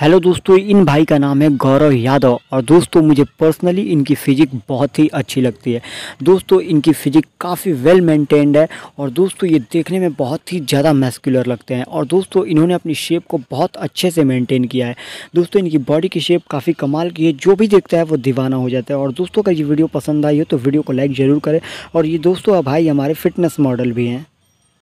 hello दोस्तों इन भाई का नाम है गौरव यादव और दोस्तों मुझे पर्सनली इनकी फ़िज़िक बहुत ही अच्छी लगती है दोस्तों इनकी फ़िज़िक काफ़ी वेल मेंटेन्ड है और दोस्तों ये देखने में बहुत ही ज़्यादा मैस्कुलर लगते हैं और दोस्तों इन्होंने अपनी शेप को बहुत अच्छे से मेंटेन किया है दोस्तों इनकी बॉडी की शेप काफ़ी कमाल की है जो भी देखता है वो दीवाना हो जाता है और दोस्तों का ये वीडियो पसंद आई हो तो वीडियो को लाइक ज़रूर करें और ये दोस्तों भाई हमारे फिटनेस मॉडल भी हैं